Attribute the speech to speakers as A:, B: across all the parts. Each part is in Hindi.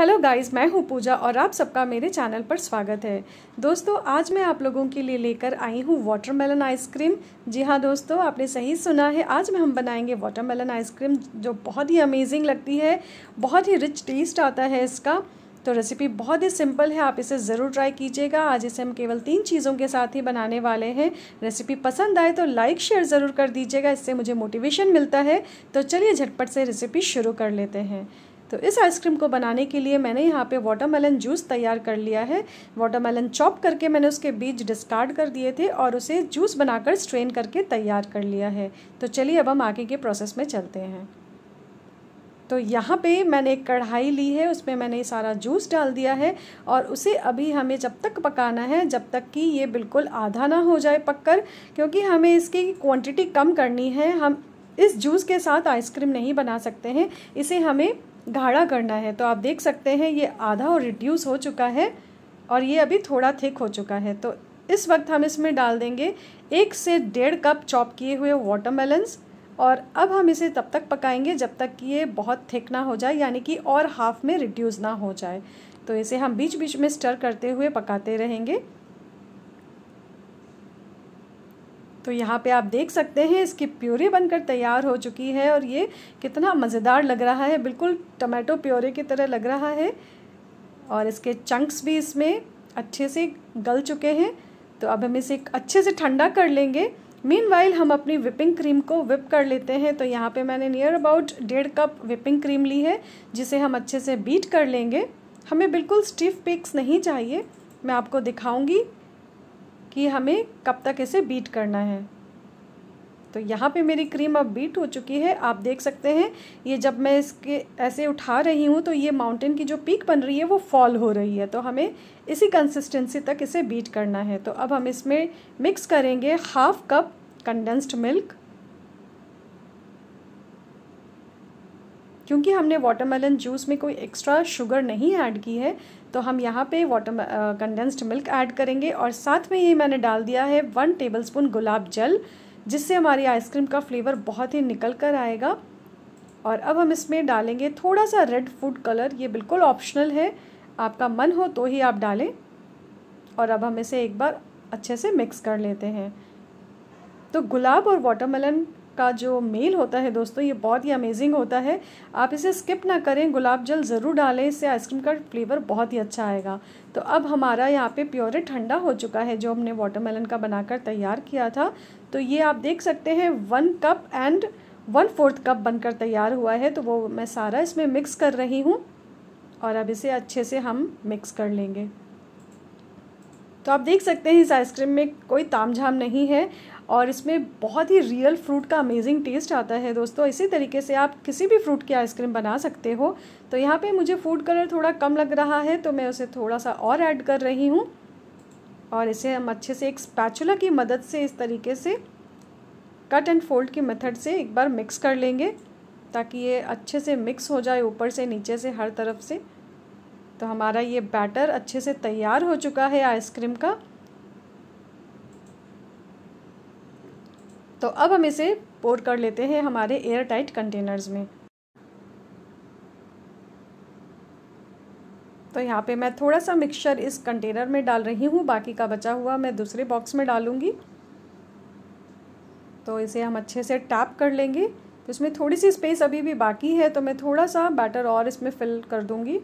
A: हेलो गाइस मैं हूं पूजा और आप सबका मेरे चैनल पर स्वागत है दोस्तों आज मैं आप लोगों के लिए लेकर आई हूं वाटरमेलन आइसक्रीम जी हाँ दोस्तों आपने सही सुना है आज मैं हम बनाएंगे वाटरमेलन आइसक्रीम जो बहुत ही अमेजिंग लगती है बहुत ही रिच टेस्ट आता है इसका तो रेसिपी बहुत ही सिंपल है आप इसे ज़रूर ट्राई कीजिएगा आज इसे हम केवल तीन चीज़ों के साथ ही बनाने वाले हैं रेसिपी पसंद आए तो लाइक शेयर ज़रूर कर दीजिएगा इससे मुझे मोटिवेशन मिलता है तो चलिए झटपट से रेसिपी शुरू कर लेते हैं तो इस आइसक्रीम को बनाने के लिए मैंने यहाँ पे वाटरमेलन जूस तैयार कर लिया है वाटरमेलन चॉप करके मैंने उसके बीज डिस्कार्ड कर दिए थे और उसे जूस बनाकर स्ट्रेन करके तैयार कर लिया है तो चलिए अब हम आगे के प्रोसेस में चलते हैं तो यहाँ पे मैंने एक कढ़ाई ली है उसमें मैंने सारा जूस डाल दिया है और उसे अभी हमें जब तक पकाना है जब तक कि ये बिल्कुल आधा ना हो जाए पककर क्योंकि हमें इसकी क्वांटिटी कम करनी है हम इस जूस के साथ आइसक्रीम नहीं बना सकते हैं इसे हमें गाढ़ा करना है तो आप देख सकते हैं ये आधा और रिड्यूस हो चुका है और ये अभी थोड़ा थिक हो चुका है तो इस वक्त हम इसमें डाल देंगे एक से डेढ़ कप चॉप किए हुए वाटरमेलन्स और अब हम इसे तब तक पकाएंगे जब तक कि ये बहुत थिक ना हो जाए यानी कि और हाफ में रिड्यूस ना हो जाए तो इसे हम बीच बीच में स्टर करते हुए पकाते रहेंगे तो यहाँ पे आप देख सकते हैं इसकी प्योरी बनकर तैयार हो चुकी है और ये कितना मज़ेदार लग रहा है बिल्कुल टमाटो प्योरे की तरह लग रहा है और इसके चंक्स भी इसमें अच्छे से गल चुके हैं तो अब हम इसे अच्छे से ठंडा कर लेंगे मीन वाइल हम अपनी विपिंग क्रीम को विप कर लेते हैं तो यहाँ पे मैंने नियर अबाउट डेढ़ कप विपिंग क्रीम ली है जिसे हम अच्छे से बीट कर लेंगे हमें बिल्कुल स्टिफ पिक्स नहीं चाहिए मैं आपको दिखाऊंगी कि हमें कब तक इसे बीट करना है तो यहाँ पे मेरी क्रीम अब बीट हो चुकी है आप देख सकते हैं ये जब मैं इसके ऐसे उठा रही हूँ तो ये माउंटेन की जो पीक बन रही है वो फॉल हो रही है तो हमें इसी कंसिस्टेंसी तक इसे बीट करना है तो अब हम इसमें मिक्स करेंगे हाफ कप कंडेंस्ड मिल्क क्योंकि हमने वाटरमेलन जूस में कोई एक्स्ट्रा शुगर नहीं ऐड की है तो हम यहाँ पे वाटर कंडेंस्ड मिल्क ऐड करेंगे और साथ में ही मैंने डाल दिया है वन टेबलस्पून गुलाब जल जिससे हमारी आइसक्रीम का फ्लेवर बहुत ही निकल कर आएगा और अब हम इसमें डालेंगे थोड़ा सा रेड फूड कलर ये बिल्कुल ऑप्शनल है आपका मन हो तो ही आप डालें और अब हम इसे एक बार अच्छे से मिक्स कर लेते हैं तो गुलाब और वाटरमेलन का जो मेल होता है दोस्तों ये बहुत ही अमेजिंग होता है आप इसे स्किप ना करें गुलाब जल ज़रूर डालें इससे आइसक्रीम का फ्लेवर बहुत ही अच्छा आएगा तो अब हमारा यहाँ पे प्योरे ठंडा हो चुका है जो हमने वाटरमेलन का बनाकर तैयार किया था तो ये आप देख सकते हैं one cup and one fourth cup बनकर तैयार हुआ है तो वो मैं सारा इसमें मिक्स कर रही हूँ और अब इसे अच्छे से हम मिक्स कर लेंगे तो आप देख सकते हैं इस आइसक्रीम में कोई तामझाम नहीं है और इसमें बहुत ही रियल फ्रूट का अमेजिंग टेस्ट आता है दोस्तों इसी तरीके से आप किसी भी फ्रूट की आइसक्रीम बना सकते हो तो यहाँ पे मुझे फूड कलर थोड़ा कम लग रहा है तो मैं उसे थोड़ा सा और ऐड कर रही हूँ और इसे हम अच्छे से एक स्पैचुला की मदद से इस तरीके से कट एंड फोल्ड की मेथड से एक बार मिक्स कर लेंगे ताकि ये अच्छे से मिक्स हो जाए ऊपर से नीचे से हर तरफ से तो हमारा ये बैटर अच्छे से तैयार हो चुका है आइसक्रीम का तो अब हम इसे पोर कर लेते हैं हमारे एयर टाइट कंटेनर्स में तो यहाँ पे मैं थोड़ा सा मिक्सचर इस कंटेनर में डाल रही हूँ बाकी का बचा हुआ मैं दूसरे बॉक्स में डालूँगी तो इसे हम अच्छे से टैप कर लेंगे तो इसमें थोड़ी सी स्पेस अभी भी बाकी है तो मैं थोड़ा सा बैटर और इसमें फिल कर दूँगी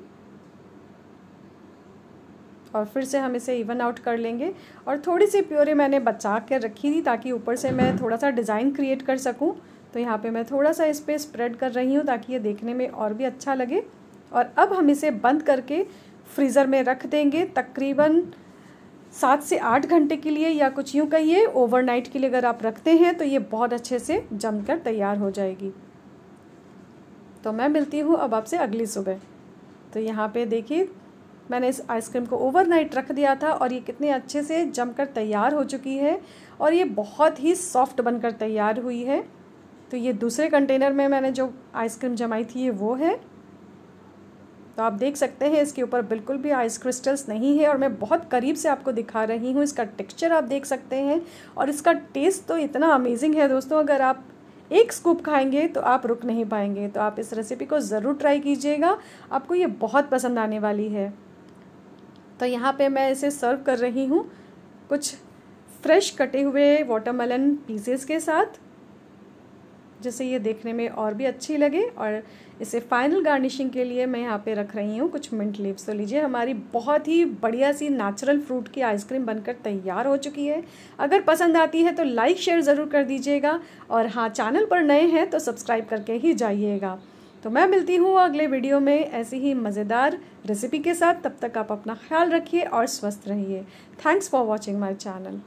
A: और फिर से हम इसे इवन आउट कर लेंगे और थोड़ी सी प्योरे मैंने बचा कर रखी थी ताकि ऊपर से मैं थोड़ा सा डिज़ाइन क्रिएट कर सकूँ तो यहाँ पे मैं थोड़ा सा इस पर स्प्रेड कर रही हूँ ताकि ये देखने में और भी अच्छा लगे और अब हम इसे बंद करके फ्रीज़र में रख देंगे तकरीबन सात से आठ घंटे के लिए या कुछ यूँ कहिए ओवरनाइट के लिए अगर आप रखते हैं तो ये बहुत अच्छे से जमकर तैयार हो जाएगी तो मैं मिलती हूँ अब आपसे अगली सुबह तो यहाँ पे देखिए मैंने इस आइसक्रीम को ओवरनाइट रख दिया था और ये कितने अच्छे से जमकर तैयार हो चुकी है और ये बहुत ही सॉफ्ट बनकर तैयार हुई है तो ये दूसरे कंटेनर में मैंने जो आइसक्रीम जमाई थी ये वो है तो आप देख सकते हैं इसके ऊपर बिल्कुल भी आइस क्रिस्टल्स नहीं है और मैं बहुत करीब से आपको दिखा रही हूँ इसका टेक्सचर आप देख सकते हैं और इसका टेस्ट तो इतना अमेजिंग है दोस्तों अगर आप एक स्कूप खाएंगे तो आप रुक नहीं पाएंगे तो आप इस रेसिपी को ज़रूर ट्राई कीजिएगा आपको ये बहुत पसंद आने वाली है तो यहाँ पे मैं इसे सर्व कर रही हूँ कुछ फ्रेश कटे हुए वाटरमेलन पीसेस के साथ जिससे ये देखने में और भी अच्छी लगे और इसे फाइनल गार्निशिंग के लिए मैं यहाँ पे रख रही हूँ कुछ मिंट लीव्स तो लीजिए हमारी बहुत ही बढ़िया सी नेचुरल फ्रूट की आइसक्रीम बनकर तैयार हो चुकी है अगर पसंद आती है तो लाइक शेयर ज़रूर कर दीजिएगा और हाँ चैनल पर नए हैं तो सब्सक्राइब करके ही जाइएगा तो मैं मिलती हूँ अगले वीडियो में ऐसी ही मज़ेदार रेसिपी के साथ तब तक आप अपना ख्याल रखिए और स्वस्थ रहिए thanks for watching my channel